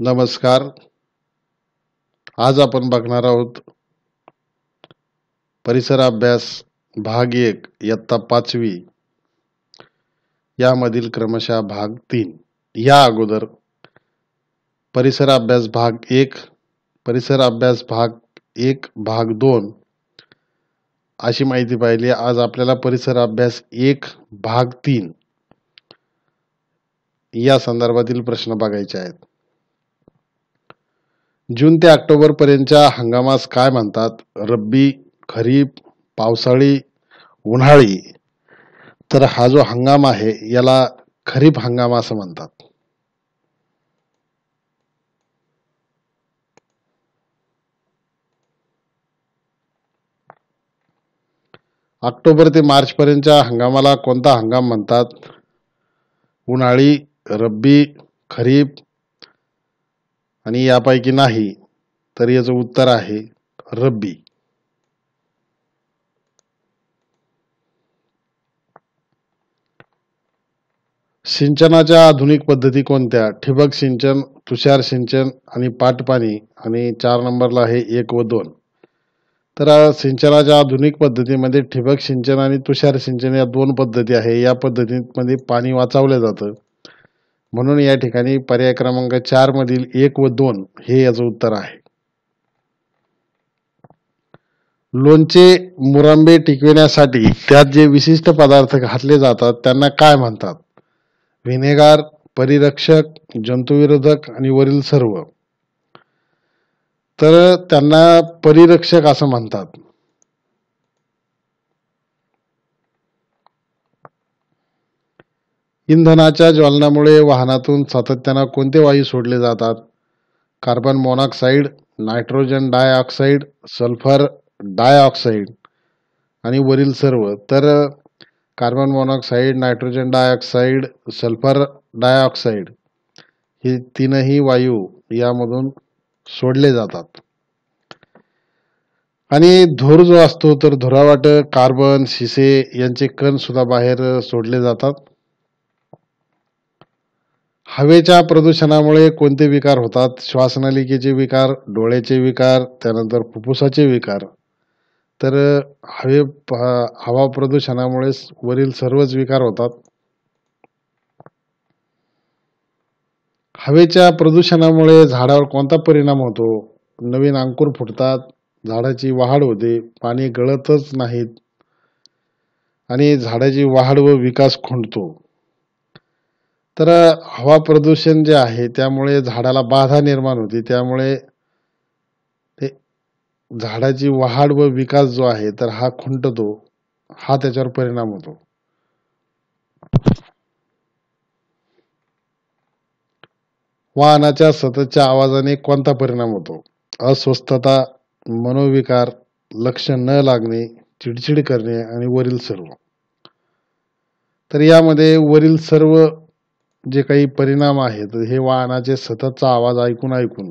नमस्कार आज आपण बघणार आहोत परिसराभ्यास भाग एक इयत्ता पाचवी यामधील क्रमशः भाग तीन या अगोदर परिसर अभ्यास भाग एक परिसर अभ्यास भाग एक भाग दोन अशी माहिती पाहिली आज आपल्याला परिसर अभ्यास एक भाग तीन या संदर्भातील प्रश्न बघायचे आहेत जून ते ऑक्टोबरपर्यंतच्या हंगामास काय म्हणतात रब्बी खरीप पावसाळी उन्हाळी तर हा जो हंगाम आहे याला खरीप हंगाम असं म्हणतात ऑक्टोबर ते मार्चपर्यंतच्या हंगामाला कोणता हंगाम म्हणतात उन्हाळी रब्बी खरीप आणि यापैकी नाही तर याचं उत्तर आहे रब्बी सिंचनाच्या आधुनिक पद्धती कोणत्या ठिबक सिंचन तुषार सिंचन आणि पाटपाणी आणि चार नंबरला आहे एक व दोन तर सिंचनाच्या आधुनिक पद्धतीमध्ये ठिबक सिंचन आणि तुषार सिंचन या दोन पद्धती आहे या पद्धतीमध्ये पाणी वाचवलं जातं म्हणून या ठिकाणी पर्याय क्रमांक चार मधील एक व दोन हे याचं उत्तर आहे लोणचे मुरांबे टिकविण्यासाठी त्यात जे विशिष्ट पदार्थ घातले जातात त्यांना काय म्हणतात व्हिनेगार परिरक्षक जंतुविरोधक आणि वरील सर्व तर त्यांना परिरक्षक असं म्हणतात इंधनाच्या ज्वलनामुळे वाहनातून सातत्यानं कोणते वायू सोडले जातात carbon monoxide nitrogen dioxide sulphur dioxide आणि वरील सर्व तर carbon monoxide nitrogen dioxide sulphur dioxide हे तीनही वायू यामधून सोडले जातात आणि धूर जो असतो तर धुरावाट कार्बन शिसे यांचे कण सुद्धा बाहेर सोडले जातात हवेच्या प्रदूषणामुळे कोणते विकार होतात श्वासनलिकेचे विकार डोळ्याचे विकार त्यानंतर फुफ्फुसाचे विकार तर हवे हवा प्रदूषणामुळे वरील सर्वच विकार होतात हवेच्या प्रदूषणामुळे झाडावर कोणता परिणाम होतो नवीन अंकुर फुटतात झाडाची वाढ होते पाणी गळतच नाहीत आणि झाडाची वाढ व विकास खुंटतो तर हवा प्रदूषण जे आहे त्यामुळे झाडाला बाधा निर्माण होती त्यामुळे ते झाडाची वाढ व विकास जो आहे तर हा खुंटतो हा त्याच्यावर परिणाम होतो वाहनाच्या सततच्या आवाजाने कोणता परिणाम होतो अस्वस्थता मनोविकार लक्ष न लागणे चिडचिड करणे आणि वरील सर्व तर यामध्ये वरील सर्व जे काही परिणाम आहेत हे वाहनाचे सततचा आवाज ऐकून ऐकून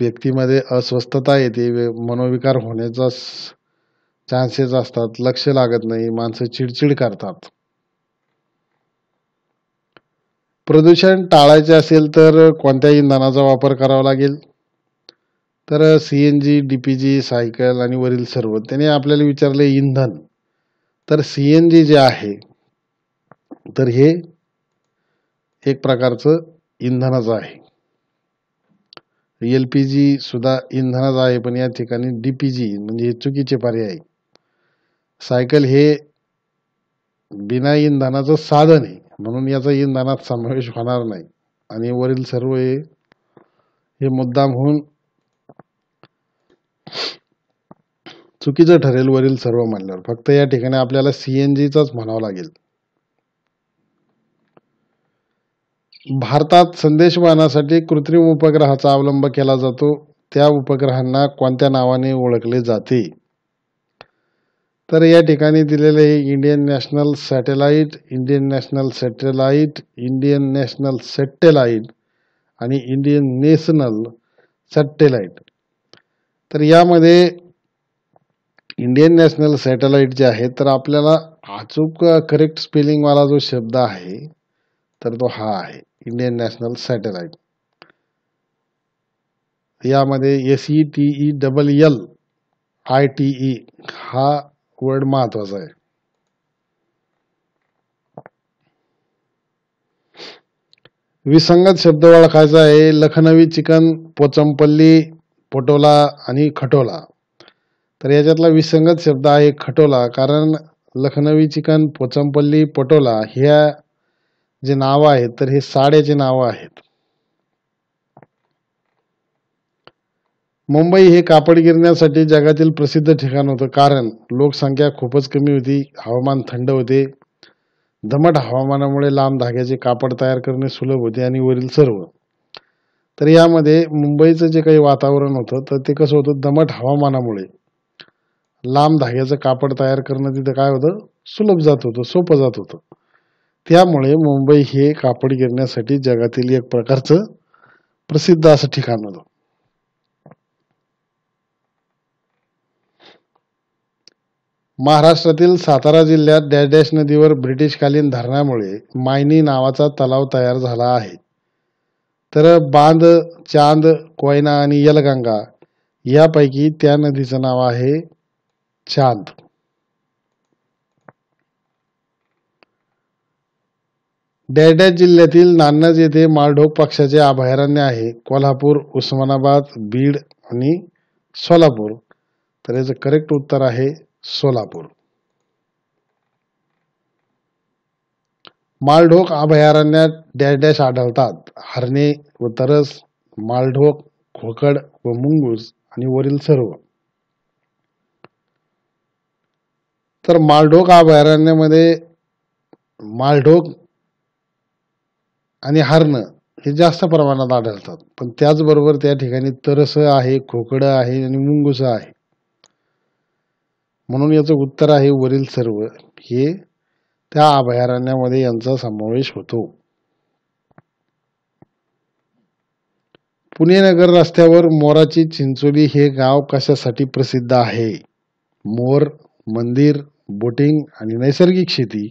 व्यक्तीमध्ये अस्वस्थता येते मनोविकार होण्याचा चान्सेस असतात लक्ष लागत नाही माणसं चिडचिड करतात प्रदूषण टाळायचे असेल तर कोणत्या इंधनाचा वापर करावा लागेल तर सीएनजी डीपीजी सायकल आणि वरील सर्व त्यांनी आपल्याला विचारले इंधन तर सी एन जी जे आहे तर हे एक प्रकारचं इंधनाचं आहे एल पी जी सुद्धा इंधनाचं आहे पण या ठिकाणी डी पी जी म्हणजे हे चुकीचे पर्याय सायकल हे बिना इंधनाचं साधन आहे म्हणून याचा इंधनात समावेश होणार नाही आणि वरील सर्व हे हे मुद्दाम होऊन चुकीचं ठरेल वरील सर्व मानल्यावर फक्त या ठिकाणी आपल्याला सीएनजीचाच म्हणावं लागेल भारतात संदेशवानासाठी कृत्रिम उपग्रहाचा अवलंब केला जातो त्या उपग्रहांना कोणत्या नावाने ओळखले जाते तर या ठिकाणी दिलेले हे Indian national satellite Indian national satellite Indian national satellite आणि इंडियन नेशनल सॅटेलाइट तर यामध्ये इंडियन नॅशनल सॅटेलाईट जे आहे तर आपल्याला अचूक करेक्ट स्पेलिंगवाला जो शब्द आहे तर तो हा आहे इंडियन नॅशनल सॅटेलाईट यामध्ये S T E double L I T E हा वर्ड महत्वाचा आहे विसंगत शब्द ओळखायचा आहे लखनवी चिकन पोचमपल्ली पोटोला आणि खटोला तर याच्यातला विसंगत शब्द आहे खटोला कारण लखनवी चिकन पोचमपल्ली पोटोला ह्या जे नावं आहेत तर हे साड्याचे नाव आहेत मुंबई हे कापड गिरण्यासाठी जगातील प्रसिद्ध ठिकाण होतं कारण लोकसंख्या खूपच कमी होती हवामान थंड होते दमट हवामानामुळे लांब धाग्याचे कापड तयार करणे सुलभ होते आणि वरील सर्व तर यामध्ये मुंबईचं जे काही वातावरण होतं तर ते कसं होतं दमट हवामानामुळे लांब धाग्याचं कापड तयार करणं तिथं काय होतं सुलभ जात होतं सोपं जात होतं त्यामुळे मुंबई हे कापड गिरण्यासाठी जगातील एक प्रकारचं प्रसिद्ध असं ठिकाण होतं महाराष्ट्रातील सातारा जिल्ह्यात डॅश डॅश नदीवर ब्रिटिशकालीन धरणामुळे मायनी नावाचा तलाव तयार झाला आहे तर बांध चांद कोयना आणि यलगंगा यापैकी त्या नदीचं नाव आहे चांद डॅडॅ जिल्ह्यातील नान्नज येथे माळढोक पक्षाचे अभयारण्य आहे कोल्हापूर उस्मानाबाद बीड आणि सोलापूर तर याचं करेक्ट उत्तर आहे सोलापूर माळढोक अभयारण्यात डॅश आढळतात हरणे व तरस माळढोक खोकड व मुंगूस आणि वरील सर्व तर माळढोक अभयारण्यामध्ये माळढोक आणि हरण हे जास्त प्रमाणात आढळतात पण त्याचबरोबर त्या ठिकाणी तरस आहे खोकडं आहे आणि मुंगुसं आहे म्हणून याचं उत्तर आहे वरील सर्व हे त्या अभयारण्यामध्ये यांचा समावेश होतो पुणे नगर रस्त्यावर मोराची चिंचोली हे गाव कशासाठी प्रसिद्ध आहे मोर मंदिर बोटिंग आणि नैसर्गिक शेती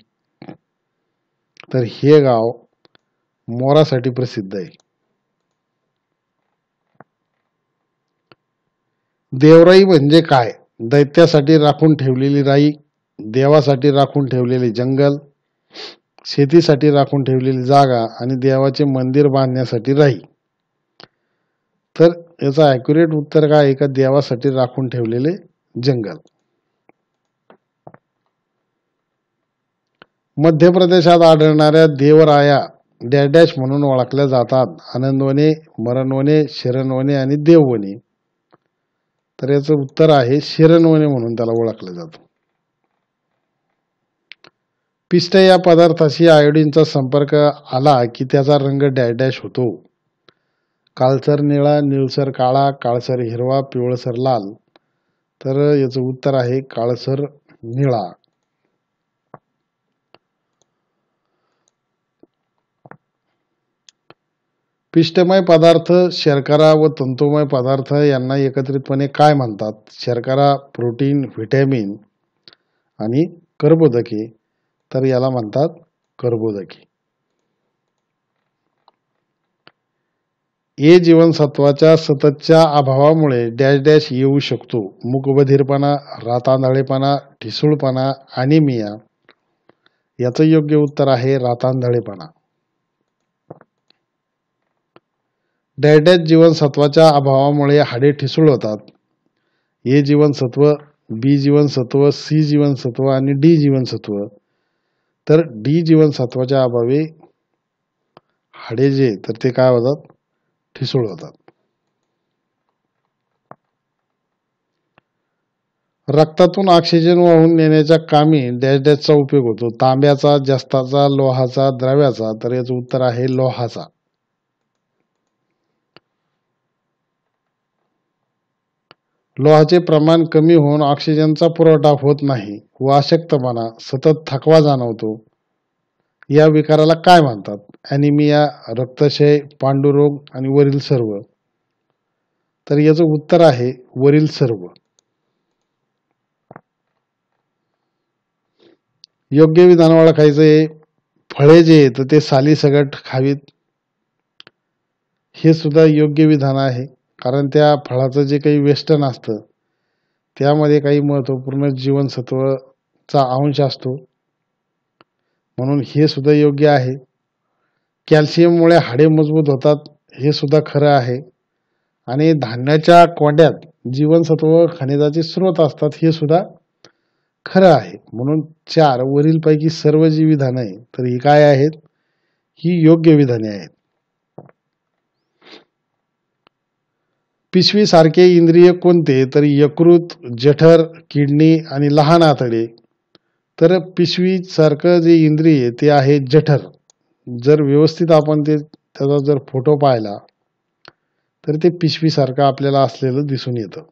तर हे गाव मोरासाठी प्रसिद्ध आहे देवराई म्हणजे काय दैत्यासाठी राखून ठेवलेली राई देवासाठी राखून ठेवलेले जंगल शेतीसाठी राखून ठेवलेली जागा आणि देवाचे मंदिर बांधण्यासाठी राही तर याचा ऍक्युरेट उत्तर काय एका का देवासाठी राखून ठेवलेले जंगल मध्य प्रदेशात आढळणाऱ्या देवराया डॅश म्हणून ओळखल्या जातात आनंदवने मरणवने शिरणवने आणि देववने तर याचं उत्तर आहे शिरणवने म्हणून त्याला ओळखलं जातो पिष्ट या पदार्थाशी आयोडीनचा संपर्क आला की त्याचा रंग डॅडॅश होतो काळसर निळा निळसर काळा काळसर हिरवा पिवळसर लाल तर याचं उत्तर आहे काळसर निळा पिष्टमय पदार्थ शर्करा व तंतुमय पदार्थ यांना एकत्रितपणे काय म्हणतात शर्करा प्रोटीन व्हिटॅमिन आणि कर्बोदके तर याला म्हणतात कर्बोदके ए जीवनसत्वाच्या सततच्या अभावामुळे डॅश डॅश येऊ शकतो मुकबधीरपणा रातांधळेपणा ठिसूळपणा आणि मिया याचं योग्य उत्तर आहे रातांधळेपणा डॅडेज जीवनसत्वाच्या अभावामुळे हाडे ठिसूळ होतात ए जीवनसत्व बी जीवनसत्व सी जीवनसत्व आणि डी जीवनसत्व तर डी जीवनसत्वाच्या अभावी हाडे जे तर ते काय होतात ठिसूळ होतात रक्तातून ऑक्सिजन वाहून नेण्याच्या कामी डॅश डॅशचा उपयोग होतो तांब्याचा जस्ताचा लोहाचा द्रव्याचा तर याचं उत्तर आहे लोहाचा लोहाचे प्रमाण कमी होऊन ऑक्सिजनचा पुरवठा होत नाही व अशक्तपणा सतत थकवा जाणवतो या विकाराला काय म्हणतात ॲनिमिया रक्तशय पांडुरोग आणि वरील सर्व तर याचं उत्तर आहे वरील सर्व योग्य विधान आहे फळे जे येतं ते साली सगट खावीत हे सुद्धा योग्य विधान आहे कारण त्या फळाचं जे काही वेस्टन असतं त्यामध्ये काही महत्त्वपूर्ण जीवनसत्वचा अंश असतो म्हणून हे सुद्धा योग्य आहे कॅल्शियममुळे हाडे मजबूत होतात हे सुद्धा खरं आहे आणि धान्याच्या कोंड्यात जीवनसत्व खनिजाचे स्रोत असतात हे सुद्धा खरं आहे म्हणून चार वरीलपैकी सर्व जी विधानं आहे तर ही काय आहेत ही योग्य विधाने आहेत पिशवीसारखे इंद्रिय कोणते तर यकृत जठर किडनी आणि लहान आतडे तर पिशवीसारखं जे इंद्रिय ते आहे जठर जर व्यवस्थित आपण ते त्याचा जर फोटो पाहिला तर ते पिशवीसारखं आपल्याला असलेलं दिसून येतं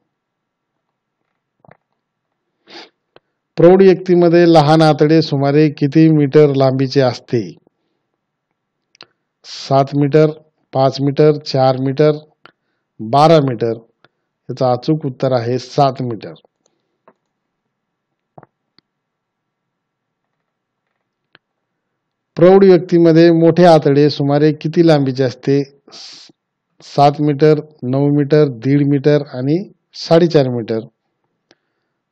प्रौढ व्यक्तीमध्ये लहान आतडे सुमारे किती मीटर लांबीचे असते सात मीटर पाच मीटर चार मीटर बारा मीटर याचा अचूक उत्तर आहे सात मीटर प्रौढ व्यक्तीमध्ये मोठे आतडे सुमारे किती लांबीचे असते सात मीटर नऊ मीटर दीड मीटर आणि साडेचार मीटर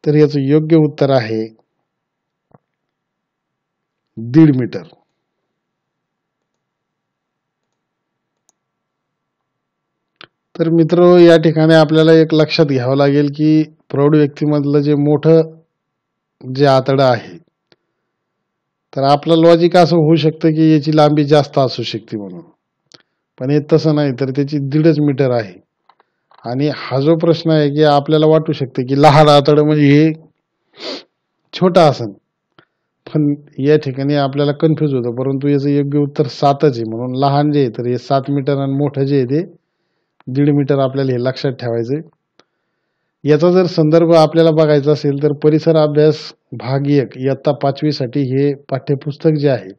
तर याचं योग्य उत्तर आहे दीड मीटर तर मित्र या ठिकाणी आपल्याला एक लक्षात घ्यावं लागेल की प्रौढ व्यक्तीमधलं जे मोठं जे आतडं आहे तर आपलं लॉजिक असं होऊ शकतं की याची लांबी जास्त असू शकते म्हणून पण हे तसं नाही तर त्याची दीडच मीटर आहे आणि हा जो प्रश्न आहे की आपल्याला वाटू शकते की लहान आतड म्हणजे हे छोटा असन पण या ठिकाणी आपल्याला कन्फ्यूज होतं परंतु याचं योग्य उत्तर सातच आहे म्हणून लहान जे आहे तर हे सात मीटर आणि मोठं जे आहे ते दीड मीटर आपल्याला हे लक्षात ठेवायचंय याचा जर संदर्भ आपल्याला बघायचा असेल तर परिसर अभ्यास भाग एक इयत्ता पाचवीसाठी हे पाठ्यपुस्तक जे आहे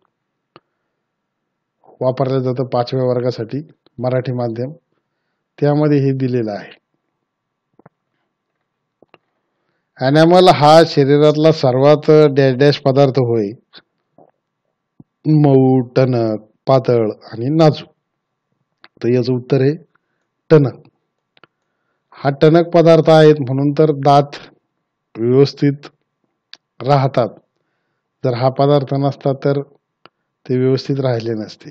वापरलं जातं पाचव्या वर्गासाठी मराठी माध्यम त्यामध्ये हे दिलेलं आहे अॅनॅमल हा शरीरातला सर्वात डॅश डॅश पदार्थ होय मऊ टणक पातळ आणि नाजू तर याचं उत्तर आहे टणक हा टणक पदार्थ आहेत म्हणून तर दात व्यवस्थित राहतात जर हा पदार्थ नसता तर ते व्यवस्थित राहिले नसते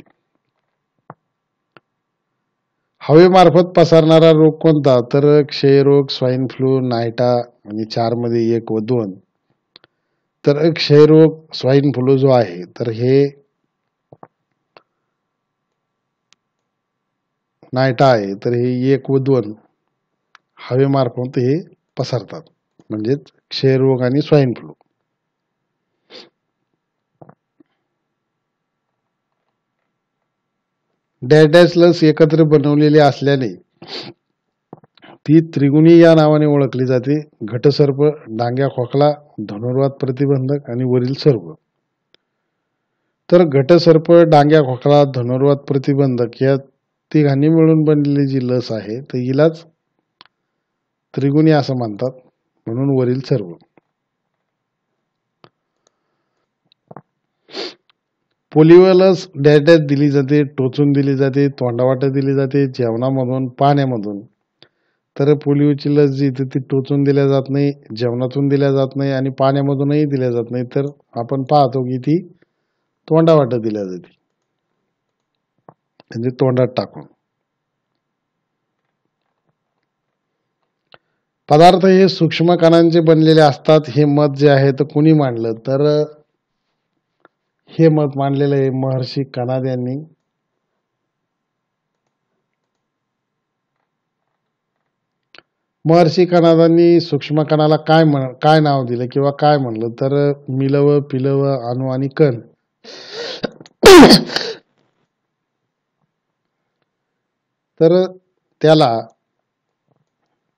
हवेमार्फत पसरणारा रोग कोणता तर क्षयरोग स्वाईन फ्लू नायटा आणि चारमध्ये एक व दोन तर क्षयरोग स्वाईन फ्लू जो आहे तर हे नायटा आहे तर हे एक व दोन हवेमार्फत हे पसरतात म्हणजेच क्षयरोग आणि स्वाईन फ्लू डॅटॅस लस एकत्र बनवलेली असल्याने ती त्रिगुणी या नावाने ओळखली जाते घटसर्प डांग्या खोकला धनुर्वाद प्रतिबंधक आणि वरील सर्व तर घटसर्प डांग्या खोकला धनुर्वाद प्रतिबंधक या घाणी मिळून बनलेली जी लस आहे तर हिलाच त्रिगुणी असं म्हणतात म्हणून वरील सर्व पोलिओ लस डॅट्यात दिली जाते टोचून दिली जाते तोंडावाटे दिली जाते जेवणामधून पाण्यामधून तर पोलिओची लस जी ती टोचून दिल्या जात नाही जेवणातून दिल्या जात नाही आणि पाण्यामधूनही दिल्या जात नाही तर आपण पाहतो की ती तोंडावाटे दिल्या जाते म्हणजे तोंडात टाकून पदार्थ हे सूक्ष्म कणांचे बनलेले असतात हे मत जे आहे तर कुणी मांडलं तर हे मत मांडलेलं आहे महर्षी कनाद यांनी महर्षी कनादांनी सूक्ष्म कणाला काय म्हण काय नाव दिलं किंवा काय म्हणलं तर मिलव पिलव अनु आणि कण तर त्याला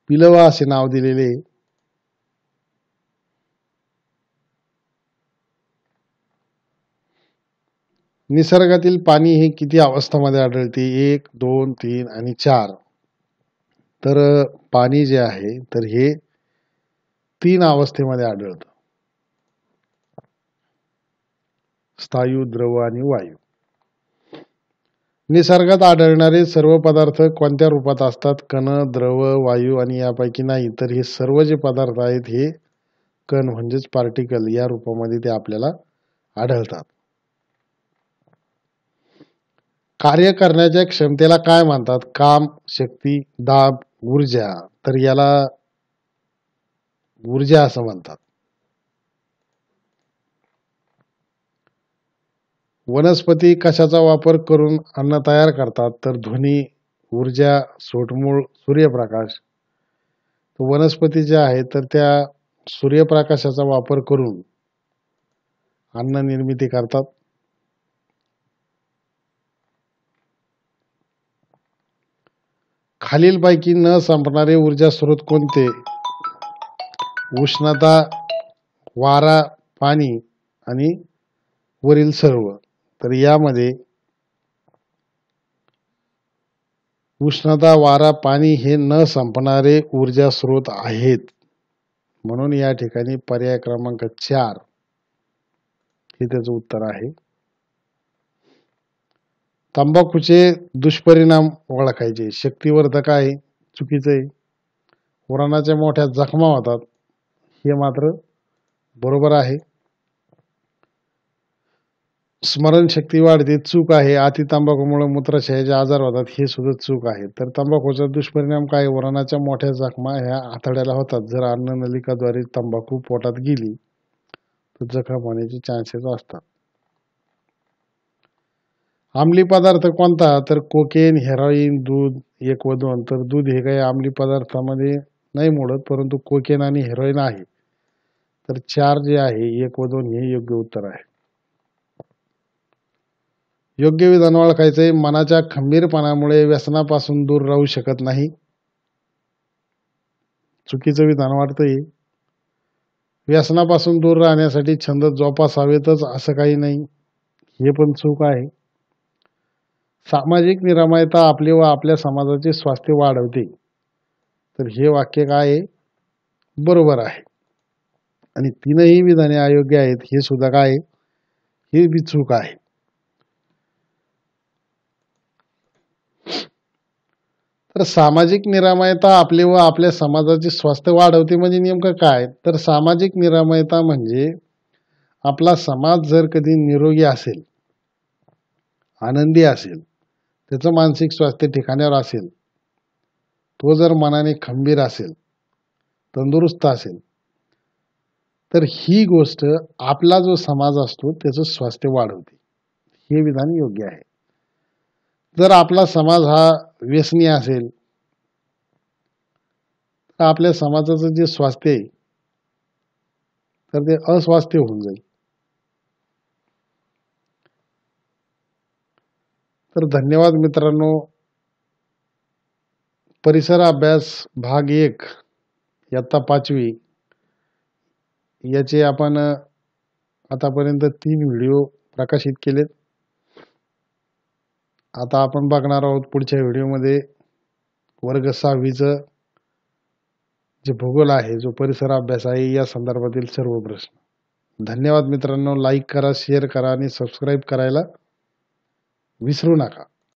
पिलवा असे नाव दिलेले निसर्गातील पाणी हे किती अवस्थामध्ये आढळते एक दोन तीन आणि चार तर पाणी जे आहे तर हे तीन अवस्थेमध्ये आढळत स्थायू द्रव आणि वायू निसर्गात आढळणारे सर्व पदार्थ कोणत्या रूपात असतात कण द्रव वायू आणि यापैकी नाही तर हे सर्व जे पदार्थ आहेत हे कण म्हणजेच पार्टिकल या रूपामध्ये ते आपल्याला आढळतात कार्य करण्याच्या क्षमतेला काय म्हणतात काम शक्ती दाब ऊर्जा तर याला ऊर्जा असं म्हणतात वनस्पती कशाचा वापर करून अन्न तयार करतात तर ध्वनी ऊर्जा सोटमूळ सूर्यप्रकाश वनस्पती ज्या आहेत तर त्या सूर्यप्रकाशाचा वापर करून अन्न निर्मिती करतात खालीलपैकी न संपणारे ऊर्जा स्रोत कोणते उष्णता वारा पाणी आणि वरील सर्व तर यामध्ये उष्णता वारा पाणी हे न संपणारे ऊर्जा स्रोत आहेत म्हणून या ठिकाणी पर्याय क्रमांक चार हे त्याचं उत्तर आहे तंबाखूचे दुष्परिणाम ओळखायचे शक्तीवर्धक आहे चुकीचं आहे पुराणाच्या मोठ्या जखमा होतात हे मात्र बरोबर आहे स्मरणशक्ती वाढते चूक आहे अति तंबाखूमुळे मूत्राशयाचे आजार होतात हे सुद्धा चूक आहे तर तंबाखूचा दुष्परिणाम काय वरणाच्या मोठ्या जखमा ह्या आतड्याला होतात जर अन्न अन्ननलिकाद्वारे तंबाखू पोटात गेली तर जखम होण्याचे चान्सेस असतात आंबली पदार्थ कोणता तर कोकेन हेरोईन दूध एक व दोन तर दूध हे काही आंबली पदार्थामध्ये नाही मोडत परंतु कोकेन आणि हेरोईन आहे तर चार जे आहे एक व दोन हे योग्य उत्तर आहे योग्य विधान ओळखायचे मनाच्या खंबीरपणामुळे व्यसनापासून दूर राहू शकत नाही चुकीचं विधान वाटतंय व्यसनापासून दूर राहण्यासाठी छंद जोपासावेतच असं काही नाही हे पण चूक आहे सामाजिक निरामयता आपली व आपल्या समाजाचे स्वास्थ्य वाढवते तर हे वाक्य काय आहे बरोबर आहे आणि तीनही विधाने अयोग्य आहेत हे सुद्धा काय हे बी चूक आहे तर सामाजिक निरामयता आपले व आपल्या समाजाचे स्वास्थ्य वाढवते म्हणजे नेमकं काय तर सामाजिक निरामयता म्हणजे आपला समाज जर कधी निरोगी असेल आनंदी असेल त्याचं मानसिक स्वास्थ्य ठिकाण्यावर असेल तो जर मनाने खंबीर असेल तंदुरुस्त असेल तर ही गोष्ट आपला जो समाज असतो त्याचं स्वास्थ्य वाढवते हे विधान योग्य आहे जर आपला समाज हा व्यसनीय असेल तर आपल्या समाजाचं जे स्वास्थ्य आहे तर ते अस्वास्थ्य होऊन जाईल तर धन्यवाद मित्रांनो परिसर अभ्यास भाग एक यत्ता पाचवी याचे आपण आतापर्यंत तीन व्हिडिओ प्रकाशित केलेत आता आपण बघणार आहोत पुढच्या व्हिडिओमध्ये वर्ग सहावीचं जे भूगोल आहे जो परिसर अभ्यास आहे या संदर्भातील सर्व प्रश्न धन्यवाद मित्रांनो लाईक करा शेअर करा आणि सबस्क्राईब करायला विसरू नका